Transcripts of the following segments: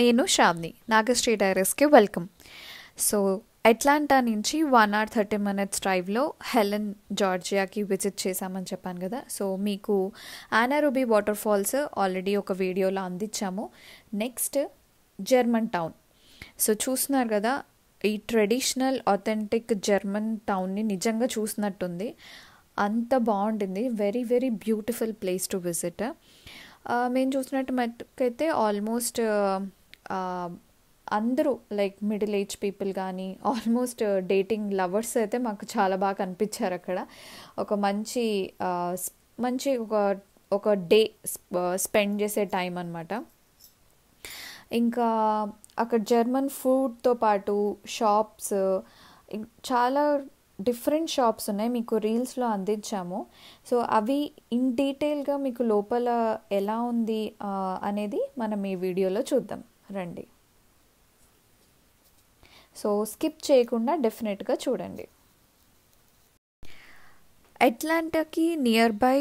నేను శ్రావ్ని నాగశ్రీ డైరీస్కి welcome so Atlanta నుంచి వన్ అవర్ థర్టీ మినిట్స్ డ్రైవ్లో హెలెన్ జార్జియాకి విజిట్ చేశామని చెప్పాను కదా సో మీకు ఆనారూబీ వాటర్ ఫాల్స్ ఆల్రెడీ ఒక వీడియోలో అందించాము నెక్స్ట్ జర్మన్ టౌన్ సో చూస్తున్నారు కదా ఈ ట్రెడిషనల్ అథెంటిక్ జర్మన్ టౌన్ని నిజంగా చూసినట్టుంది అంత బాగుండింది very very beautiful place to visit మేము చూసినట్టు మట్టుకైతే ఆల్మోస్ట్ అందరూ లైక్ మిడిల్ ఏజ్ పీపుల్ కానీ ఆల్మోస్ట్ డేటింగ్ లవర్స్ అయితే మాకు చాలా బాగా కనిపించారు అక్కడ ఒక మంచి మంచి ఒక ఒక డే స్పెండ్ చేసే టైం అనమాట ఇంకా అక్కడ జర్మన్ ఫుడ్తో పాటు షాప్స్ చాలా డిఫరెంట్ షాప్స్ ఉన్నాయి మీకు రీల్స్లో అందించాము సో అవి ఇన్ డీటెయిల్గా మీకు లోపల ఎలా ఉంది అనేది మనం ఈ వీడియోలో చూద్దాం రండి సో స్కిప్ చేయకుండా డెఫినెట్గా చూడండి అట్లాంటాకి నియర్ బై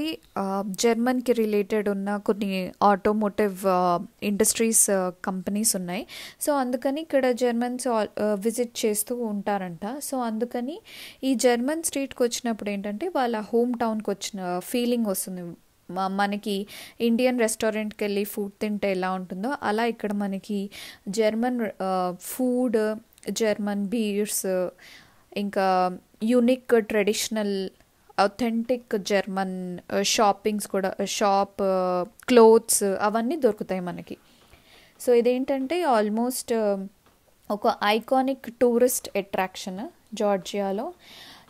జర్మన్కి రిలేటెడ్ ఉన్న కొన్ని ఆటోమోటివ్ ఇండస్ట్రీస్ కంపెనీస్ ఉన్నాయి సో అందుకని ఇక్కడ జర్మన్స్ విజిట్ చేస్తూ ఉంటారంట సో అందుకని ఈ జర్మన్ స్ట్రీట్కి వచ్చినప్పుడు ఏంటంటే వాళ్ళ హోమ్ టౌన్కి వచ్చిన ఫీలింగ్ వస్తుంది మనకి ఇండియన్ రెస్టారెంట్కి వెళ్ళి ఫుడ్ తింటే ఎలా ఉంటుందో అలా ఇక్కడ మనకి జర్మన్ ఫుడ్ జర్మన్ బీర్స్ ఇంకా unique traditional authentic German shoppings కూడా షాప్ క్లోత్స్ అవన్నీ దొరుకుతాయి మనకి సో ఇదేంటంటే ఆల్మోస్ట్ ఒక ఐకానిక్ టూరిస్ట్ అట్రాక్షన్ జార్జియాలో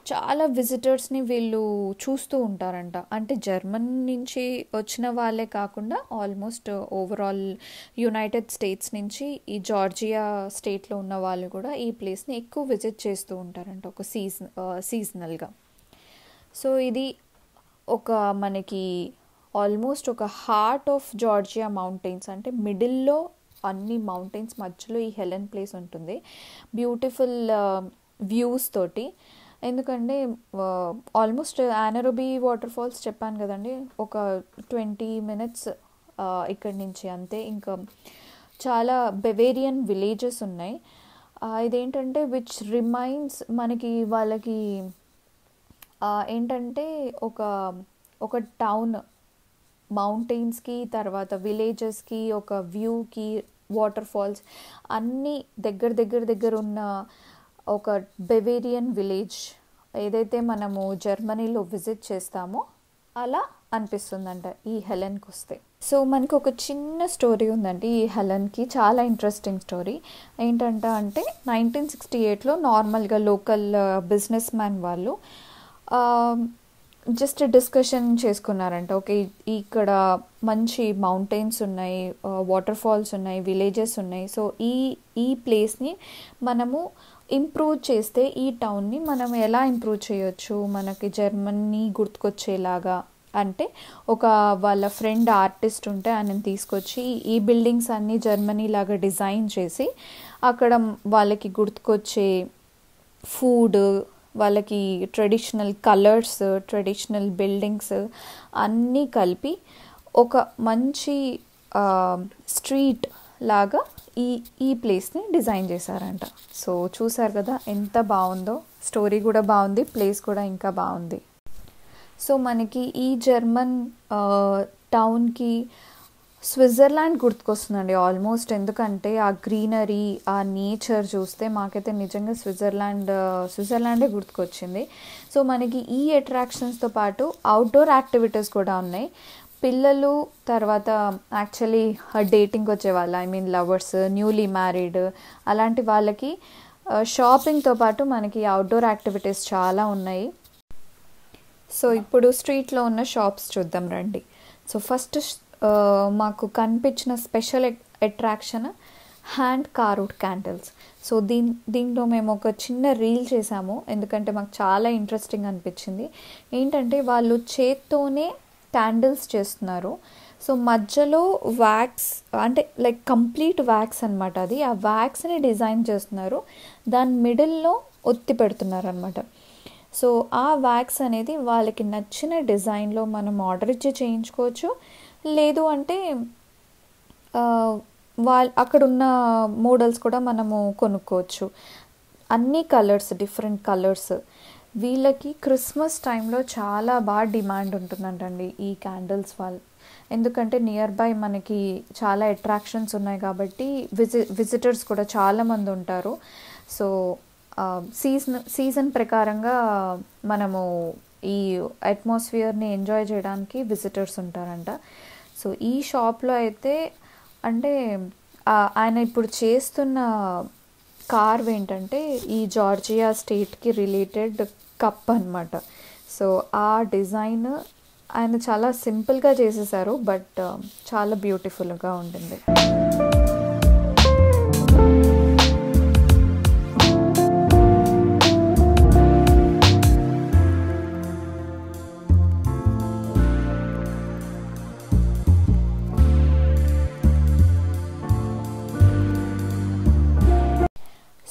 చాలా విజిటర్స్ని వీళ్ళు చూస్తూ ఉంటారంట అంటే జర్మన్ నుంచి వచ్చిన వాళ్ళే కాకుండా ఆల్మోస్ట్ ఓవరాల్ యునైటెడ్ స్టేట్స్ నుంచి ఈ జార్జియా స్టేట్లో ఉన్న వాళ్ళు కూడా ఈ ప్లేస్ని ఎక్కువ విజిట్ చేస్తూ ఉంటారంట ఒక సీజన్ సీజనల్గా సో ఇది ఒక మనకి ఆల్మోస్ట్ ఒక హార్ట్ ఆఫ్ జార్జియా మౌంటైన్స్ అంటే మిడిల్లో అన్ని మౌంటైన్స్ మధ్యలో ఈ హెలెన్ ప్లేస్ ఉంటుంది బ్యూటిఫుల్ వ్యూస్ తోటి ఎందుకంటే ఆల్మోస్ట్ యానరోబీ వాటర్ ఫాల్స్ చెప్పాను కదండి ఒక ట్వంటీ మినిట్స్ ఇక్కడి నుంచి అంతే ఇంకా చాలా బెవేరియన్ విలేజెస్ ఉన్నాయి ఇదేంటంటే విచ్ రిమైన్స్ మనకి వాళ్ళకి ఏంటంటే ఒక ఒక టౌన్ మౌంటైన్స్కి తర్వాత విలేజెస్కి ఒక వ్యూకి వాటర్ ఫాల్స్ అన్నీ దగ్గర దగ్గర దగ్గర ఉన్న ఒక బెవేరియన్ విలేజ్ ఏదైతే మనము జర్మనీలో విజిట్ చేస్తామో అలా అనిపిస్తుందంట ఈ హెలెన్కి వస్తే సో మనకి ఒక చిన్న స్టోరీ ఉందండి ఈ హెలెన్కి చాలా ఇంట్రెస్టింగ్ స్టోరీ ఏంటంట అంటే నైన్టీన్ సిక్స్టీ ఎయిట్లో నార్మల్గా లోకల్ బిజినెస్ మ్యాన్ వాళ్ళు జస్ట్ um, డిస్కషన్ చేసుకున్నారంట ఓకే ఇక్కడ మంచి మౌంటైన్స్ ఉన్నాయి వాటర్ uh, ఫాల్స్ ఉన్నాయి విలేజెస్ ఉన్నాయి సో ఈ ఈ ప్లేస్ని మనము ఇంప్రూవ్ చేస్తే ఈ టౌన్ని మనం ఎలా ఇంప్రూవ్ చేయొచ్చు మనకి జర్మనీ గుర్తుకొచ్చేలాగా అంటే ఒక వాళ్ళ ఫ్రెండ్ ఆర్టిస్ట్ ఉంటే ఆయన తీసుకొచ్చి ఈ బిల్డింగ్స్ అన్నీ జర్మనీ లాగా డిజైన్ చేసి అక్కడ వాళ్ళకి గుర్తుకొచ్చే ఫుడ్ వాళ్ళకి ట్రెడిషనల్ కలర్స్ ట్రెడిషనల్ బిల్డింగ్స్ అన్నీ కలిపి ఒక మంచి స్ట్రీట్ లాగా ఈ ఈ ప్లేస్ని డిజైన్ చేశారంట సో చూసారు కదా ఎంత బాగుందో స్టోరీ కూడా బాగుంది ప్లేస్ కూడా ఇంకా బాగుంది సో మనకి ఈ జర్మన్ టౌన్కి స్విట్జర్లాండ్ గుర్తుకొస్తుందండి ఆల్మోస్ట్ ఎందుకంటే ఆ గ్రీనరీ ఆ నేచర్ చూస్తే మాకైతే నిజంగా స్విట్జర్లాండ్ స్విట్జర్లాండే గుర్తుకొచ్చింది సో మనకి ఈ అట్రాక్షన్స్తో పాటు అవుట్డోర్ యాక్టివిటీస్ కూడా ఉన్నాయి పిల్లలు తర్వాత యాక్చువల్లీ డేటింగ్ వచ్చేవాళ్ళు I mean lovers newly married అలాంటి వాళ్ళకి షాపింగ్తో పాటు మనకి అవుట్డోర్ యాక్టివిటీస్ చాలా ఉన్నాయి సో ఇప్పుడు స్ట్రీట్లో ఉన్న షాప్స్ చూద్దాం రండి సో ఫస్ట్ మాకు కనిపించిన special attraction hand carved candles so దీన్ దీంట్లో మేము ఒక చిన్న రీల్ చేసాము ఎందుకంటే మాకు చాలా ఇంట్రెస్టింగ్ అనిపించింది ఏంటంటే వాళ్ళు చేత్తోనే క్యాండిల్స్ చేస్తున్నారు సో మధ్యలో వ్యాక్స్ అంటే లైక్ కంప్లీట్ వ్యాక్స్ అనమాట అది ఆ వ్యాక్స్ని డిజైన్ చేస్తున్నారు దాని మిడిల్లో ఒత్తి పెడుతున్నారు అనమాట సో ఆ వ్యాక్స్ అనేది వాళ్ళకి నచ్చిన డిజైన్లో మనం ఆర్డర్ ఇచ్చి చేయించుకోవచ్చు లేదు అంటే వాళ్ళ అక్కడున్న మోడల్స్ కూడా మనము కొనుక్కోవచ్చు అన్ని కలర్స్ డిఫరెంట్ కలర్స్ వీళ్ళకి క్రిస్మస్ టైంలో చాలా బాగా డిమాండ్ ఉంటుందంటండి ఈ క్యాండిల్స్ వాళ్ళు ఎందుకంటే నియర్ బై మనకి చాలా అట్రాక్షన్స్ ఉన్నాయి కాబట్టి విజి విజిటర్స్ కూడా చాలామంది ఉంటారు సో సీజన్ సీజన్ ప్రకారంగా మనము ఈ అట్మాస్ఫియర్ని ఎంజాయ్ చేయడానికి విజిటర్స్ ఉంటారంట సో ఈ షాప్లో అయితే అంటే ఆయన ఇప్పుడు చేస్తున్న కార్వ్ ఏంటంటే ఈ జార్జియా స్టేట్కి రిలేటెడ్ కప్ అనమాట సో ఆ డిజైన్ ఆయన చాలా సింపుల్గా చేసేసారు బట్ చాలా బ్యూటిఫుల్గా ఉంటుంది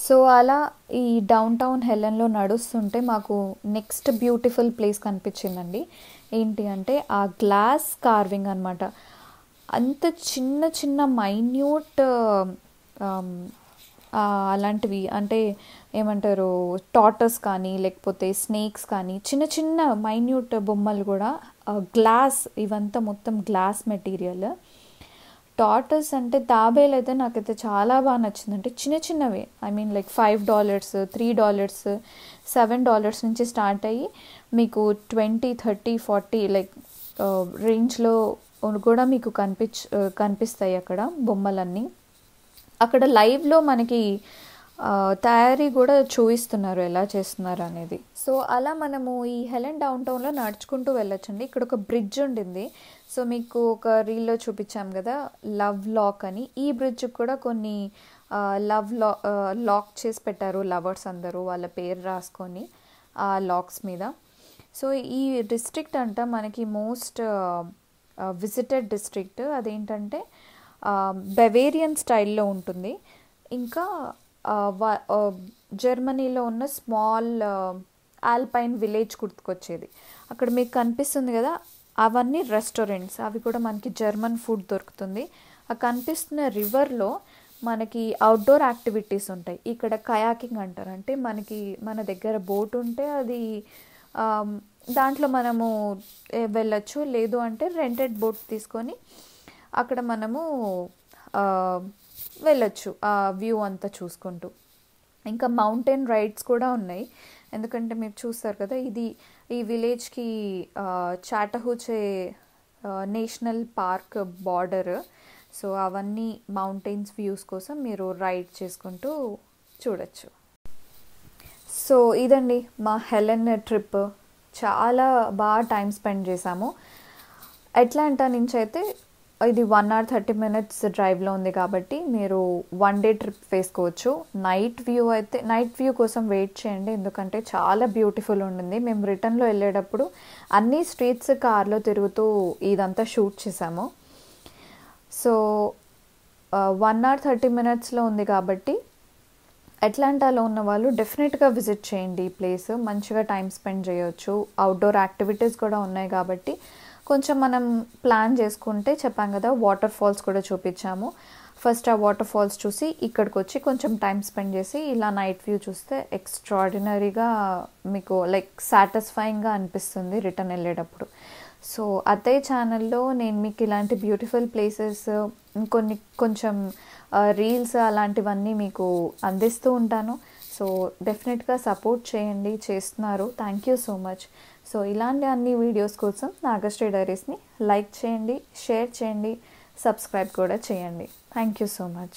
సో అలా ఈ డౌన్ టౌన్ హెలెన్లో నడుస్తుంటే మాకు నెక్స్ట్ బ్యూటిఫుల్ ప్లేస్ కనిపించిందండి ఏంటి అంటే ఆ గ్లాస్ కార్వింగ్ అనమాట అంత చిన్న చిన్న మైన్యూట్ అలాంటివి అంటే ఏమంటారు టాటర్స్ కానీ లేకపోతే స్నేక్స్ కానీ చిన్న చిన్న మైన్యూట్ బొమ్మలు కూడా గ్లాస్ ఇవంతా మొత్తం గ్లాస్ మెటీరియల్ టార్టర్స్ అంటే తాబేలు అయితే నాకైతే చాలా బాగా నచ్చింది అంటే చిన్న చిన్నవి I mean like five dollars three dollars seven dollars నుంచి స్టార్ట్ అయ్యి మీకు ట్వంటీ థర్టీ ఫార్టీ లైక్ రేంజ్లో కూడా మీకు కనిపించ కనిపిస్తాయి అక్కడ బొమ్మలన్నీ అక్కడ లైవ్లో మనకి తయారీ కూడా చూపిస్తున్నారు ఎలా చేస్తున్నారు అనేది సో అలా మనము ఈ హెలెన్ డౌన్ టౌన్లో నడుచుకుంటూ వెళ్ళొచ్చండి ఇక్కడ ఒక బ్రిడ్జ్ ఉండింది సో మీకు ఒక రీల్లో చూపించాం కదా లవ్ లాక్ అని ఈ బ్రిడ్జ్ కూడా కొన్ని లవ్ లా లాక్ చేసి పెట్టారు లవర్స్ అందరూ వాళ్ళ పేరు రాసుకొని ఆ లాక్స్ మీద సో ఈ డిస్ట్రిక్ట్ అంట మనకి మోస్ట్ విజిటెడ్ డిస్ట్రిక్ట్ అదేంటంటే బెవేరియన్ స్టైల్లో ఉంటుంది ఇంకా జర్మనీలో ఉన్న స్మాల్ ఆల్పైన్ విలేజ్ గుర్తుకొచ్చేది అక్కడ మీకు కనిపిస్తుంది కదా అవన్నీ రెస్టారెంట్స్ అవి కూడా మనకి జర్మన్ ఫుడ్ దొరుకుతుంది ఆ కనిపిస్తున్న రివర్లో మనకి అవుట్డోర్ యాక్టివిటీస్ ఉంటాయి ఇక్కడ కయాకింగ్ అంటారు అంటే మనకి మన దగ్గర బోట్ ఉంటే అది దాంట్లో మనము వెళ్ళచ్చు లేదు అంటే రెంటెడ్ బోట్ తీసుకొని అక్కడ మనము వెళ్ళొచ్చు ఆ వ్యూ అంతా చూసుకుంటూ ఇంకా మౌంటైన్ రైడ్స్ కూడా ఉన్నాయి ఎందుకంటే మీరు చూస్తారు కదా ఇది ఈ విలేజ్కి Chattahoochee national park border so అవన్నీ మౌంటైన్స్ వ్యూస్ కోసం మీరు రైడ్ చేసుకుంటూ చూడొచ్చు సో ఇదండి మా హెలెన్ ట్రిప్ చాలా బాగా టైం స్పెండ్ చేశాము అంటా నుంచి అయితే ఇది వన్ అవర్ థర్టీ మినిట్స్ డ్రైవ్లో ఉంది కాబట్టి మీరు వన్ డే ట్రిప్ వేసుకోవచ్చు నైట్ వ్యూ అయితే నైట్ వ్యూ కోసం వెయిట్ చేయండి ఎందుకంటే చాలా బ్యూటిఫుల్ ఉంటుంది మేము రిటర్న్లో వెళ్ళేటప్పుడు అన్ని స్ట్రీట్స్ కార్లో తిరుగుతూ ఇదంతా షూట్ చేసాము సో వన్ అవర్ థర్టీ మినిట్స్లో ఉంది కాబట్టి అట్లాంటాలో ఉన్న వాళ్ళు డెఫినెట్గా విజిట్ చేయండి ఈ ప్లేస్ మంచిగా టైం స్పెండ్ చేయొచ్చు అవుట్డోర్ యాక్టివిటీస్ కూడా ఉన్నాయి కాబట్టి కొంచెం మనం ప్లాన్ చేసుకుంటే చెప్పాం కదా వాటర్ ఫాల్స్ కూడా చూపించాము ఫస్ట్ ఆ వాటర్ ఫాల్స్ చూసి ఇక్కడికి వచ్చి కొంచెం టైం స్పెండ్ చేసి ఇలా నైట్ వ్యూ చూస్తే ఎక్స్ట్రాడినరీగా మీకు లైక్ సాటిస్ఫైయింగ్గా అనిపిస్తుంది రిటర్న్ వెళ్ళేటప్పుడు సో అదే ఛానల్లో నేను మీకు ఇలాంటి బ్యూటిఫుల్ ప్లేసెస్ కొన్ని కొంచెం రీల్స్ అలాంటివన్నీ మీకు అందిస్తూ ఉంటాను సో డెఫినెట్గా సపోర్ట్ చేయండి చేస్తున్నారు thank you so much so ఇలాంటి అన్ని వీడియోస్ కోసం నాగశ్రీ డైరీస్ని లైక్ చేయండి షేర్ చేయండి సబ్స్క్రైబ్ కూడా చేయండి థ్యాంక్ యూ సో మచ్